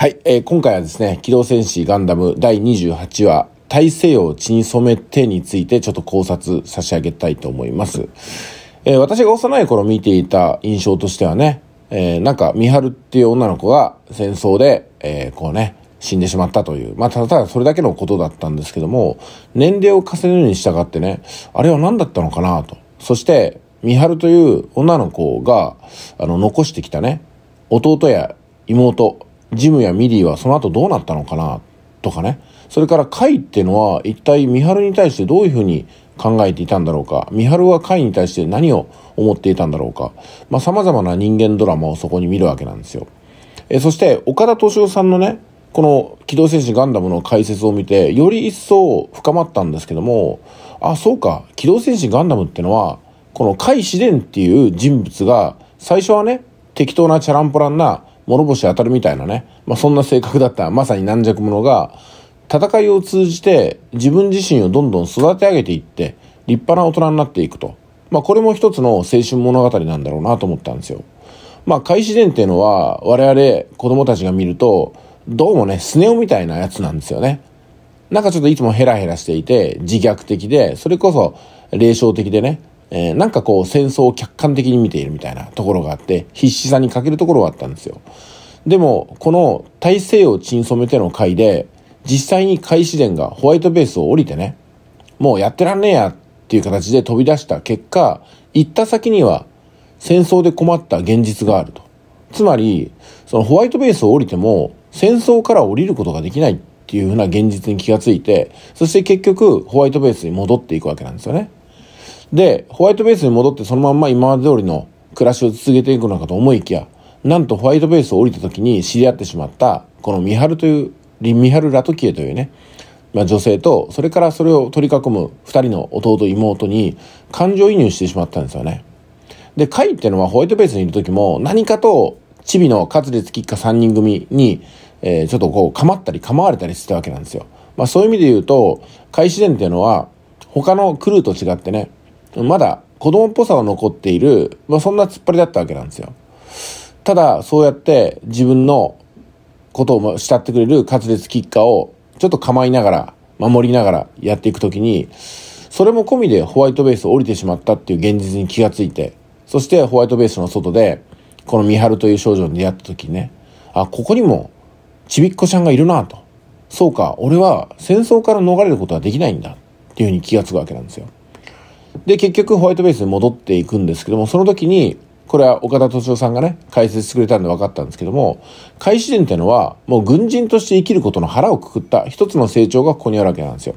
はい、えー、今回はですね、機動戦士ガンダム第28話、大西洋血に染めてについてちょっと考察差し上げたいと思います。えー、私が幼い頃見ていた印象としてはね、えー、なんか、美春っていう女の子が戦争で、えー、こうね、死んでしまったという。まあ、ただただそれだけのことだったんですけども、年齢を重ねるに従ってね、あれは何だったのかなと。そして、美春という女の子が、あの、残してきたね、弟や妹、ジムやミリーはその後どうなったのかなとかね。それからイってのは一体美晴に対してどういうふうに考えていたんだろうか。美晴はイに対して何を思っていたんだろうか。まあ、様々な人間ドラマをそこに見るわけなんですよ。えそして、岡田敏夫さんのね、この機動戦士ガンダムの解説を見て、より一層深まったんですけども、あ、そうか、機動戦士ガンダムってのは、この甲斐自然っていう人物が、最初はね、適当なチャランポランな諸星当たるみたいなね、まあ、そんな性格だったまさに軟弱者が、戦いを通じて自分自身をどんどん育て上げていって、立派な大人になっていくと。まあ、これも一つの青春物語なんだろうなと思ったんですよ。まあ、開始伝っていうのは、我々子供たちが見ると、どうもね、スネ夫みたいなやつなんですよね。なんかちょっといつもヘラヘラしていて、自虐的で、それこそ、霊障的でね、えー、なんかこう戦争を客観的に見ているみたいなところがあって必死さに欠けるところはあったんですよ。でもこの大西洋沈染めての回で実際に開始伝がホワイトベースを降りてねもうやってらんねえやっていう形で飛び出した結果行った先には戦争で困った現実があると。つまりそのホワイトベースを降りても戦争から降りることができないっていうふうな現実に気がついてそして結局ホワイトベースに戻っていくわけなんですよね。で、ホワイトベースに戻ってそのまんま今まで通りの暮らしを続けていくのかと思いきや、なんとホワイトベースを降りた時に知り合ってしまった、このミハルという、リミハル・ラトキエというね、まあ、女性と、それからそれを取り囲む2人の弟妹に感情移入してしまったんですよね。で、カイっていうのはホワイトベースにいる時も何かとチビの活列吉家3人組に、えー、ちょっとこう構ったり構われたりしてたわけなんですよ。まあそういう意味で言うと、斐自然っていうのは他のクルーと違ってね、まだ子供っぽさが残っている、まあ、そんな突っ張りだったわけなんですよ。ただ、そうやって自分のことを慕ってくれる滑舌吉家をちょっと構いながら、守りながらやっていくときに、それも込みでホワイトベースを降りてしまったっていう現実に気がついて、そしてホワイトベースの外で、この三春という少女に出会った時にね、あ、ここにもちびっこちゃんがいるなと。そうか、俺は戦争から逃れることはできないんだっていうふうに気がつくわけなんですよ。で、結局ホワイトベースに戻っていくんですけども、その時に、これは岡田敏夫さんがね、解説してくれたんで分かったんですけども、開始伝っていうのは、もう軍人として生きることの腹をくくった一つの成長がここにあるわけなんですよ。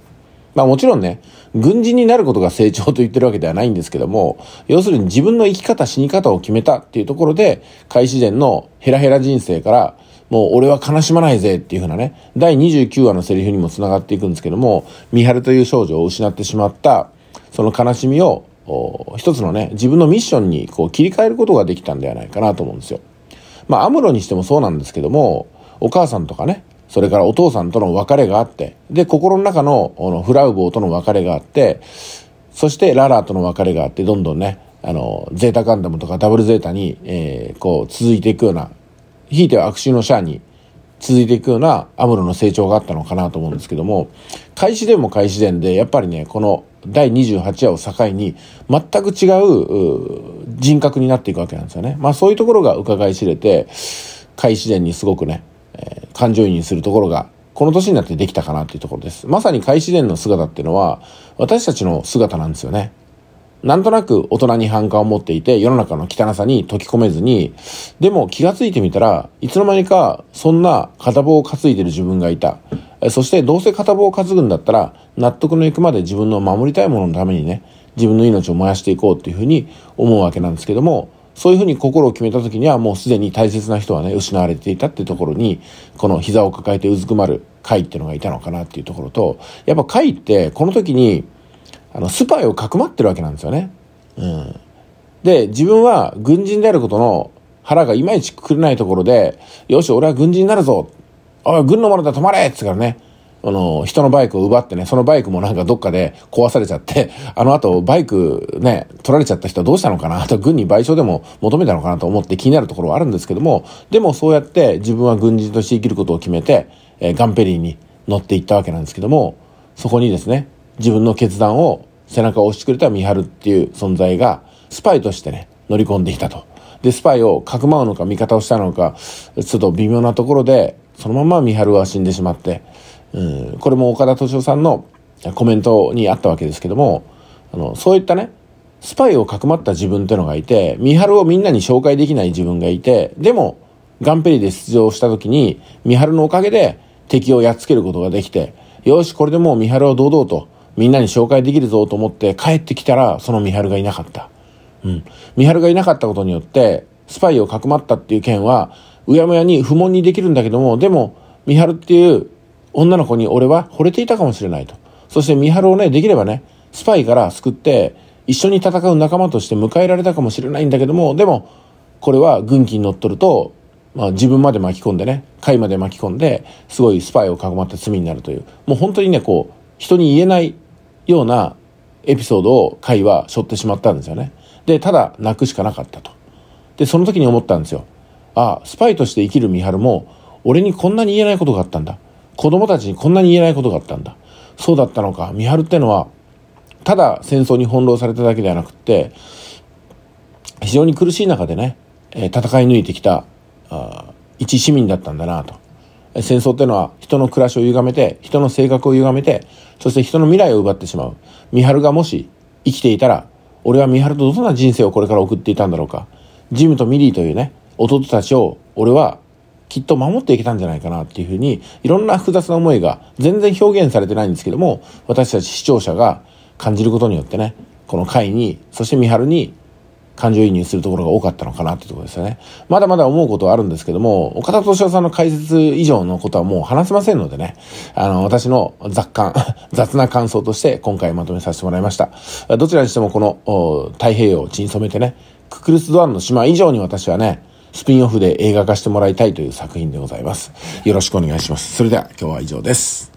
まあもちろんね、軍人になることが成長と言ってるわけではないんですけども、要するに自分の生き方、死に方を決めたっていうところで、開始伝のヘラヘラ人生から、もう俺は悲しまないぜっていうふうなね、第29話のセリフにも繋がっていくんですけども、三春という少女を失ってしまった、その悲しみを一つのね自分のミッションにこう切り替えることができたんではないかなと思うんですよ。まあアムロにしてもそうなんですけどもお母さんとかねそれからお父さんとの別れがあってで心の中のフラウボーとの別れがあってそしてララーとの別れがあってどんどんねあのゼータガンダムとかダブルゼータに、えー、こう続いていくようなひいては悪臭のシャアに続いていくようなアムロの成長があったのかなと思うんですけども開始伝も開始伝でやっぱりねこの第28話を境に全く違う人格になっていくわけなんですよね。まあそういうところが伺い知れて、開始伝にすごくね、えー、感情移入するところが、この年になってできたかなっていうところです。まさに開始伝の姿っていうのは、私たちの姿なんですよね。なんとなく大人に反感を持っていて、世の中の汚さに溶き込めずに、でも気がついてみたら、いつの間にかそんな片棒を担いでる自分がいた。そしてどうせ片棒を担ぐんだったら、納得のいくまで自分の守りたいもののためにね、自分の命を燃やしていこうっていうふうに思うわけなんですけども、そういうふうに心を決めた時にはもうすでに大切な人はね、失われていたってところに、この膝を抱えてうずくまる会っていうのがいたのかなっていうところと、やっぱ会ってこの時にあの、スパイをかくまってるわけなんですよね。うん。で、自分は軍人であることの腹がいまいちくくれないところで、よし、俺は軍人になるぞ。おい、軍の者だ、止まれっつからね、あの、人のバイクを奪ってね、そのバイクもなんかどっかで壊されちゃって、あの後、バイクね、取られちゃった人はどうしたのかな、あと軍に賠償でも求めたのかなと思って気になるところはあるんですけども、でもそうやって自分は軍人として生きることを決めて、えー、ガンペリーに乗っていったわけなんですけども、そこにですね、自分の決断を背中を押してくれた三春っていう存在が、スパイとしてね、乗り込んできたと。で、スパイをかくまうのか味方をしたのか、ちょっと微妙なところで、そのまま三春は死んでしまって、うん、これも岡田敏夫さんのコメントにあったわけですけども、あの、そういったね、スパイをかくまった自分ってのがいて、三春をみんなに紹介できない自分がいて、でも、ガンペリで出場した時に、三春のおかげで敵をやっつけることができて、よし、これでもう三春を堂々とみんなに紹介できるぞと思って帰ってきたら、その三春がいなかった。うん。三春がいなかったことによって、スパイをかくまったっていう件は、うやむやに不問にできるんだけども、でも、三春っていう女の子に俺は惚れていたかもしれないと。そして三春をね、できればね、スパイから救って、一緒に戦う仲間として迎えられたかもしれないんだけども、でも、これは軍旗に乗っ取ると、まあ自分まで巻き込んでね、会まで巻き込んで、すごいスパイをかくまった罪になるという、もう本当にね、こう、人に言えないようなエピソードを会は背負ってしまったんですよね。で、ただ泣くしかなかったと。で、その時に思ったんですよ。ああ、スパイとして生きる三春も、俺にこんなに言えないことがあったんだ。子供たちにこんなに言えないことがあったんだ。そうだったのか。三春ってのは、ただ戦争に翻弄されただけではなくって、非常に苦しい中でね、戦い抜いてきた、一市民だったんだなと。戦争ってのは人の暮らしを歪めて、人の性格を歪めて、そして人の未来を奪ってしまう。美晴がもし生きていたら、俺は美晴とどんな人生をこれから送っていたんだろうか。ジムとミリーというね、弟たちを俺はきっと守っていけたんじゃないかなっていうふうに、いろんな複雑な思いが全然表現されてないんですけども、私たち視聴者が感じることによってね、この回に、そして美晴に感情移入するところが多かったのかなってところですよね。まだまだ思うことはあるんですけども、岡田敏夫さんの解説以上のことはもう話せませんのでね、あの、私の雑感、雑な感想として今回まとめさせてもらいました。どちらにしてもこの太平洋を血に染めてね、ククルス・ドアンの島以上に私はね、スピンオフで映画化してもらいたいという作品でございます。よろしくお願いします。それでは今日は以上です。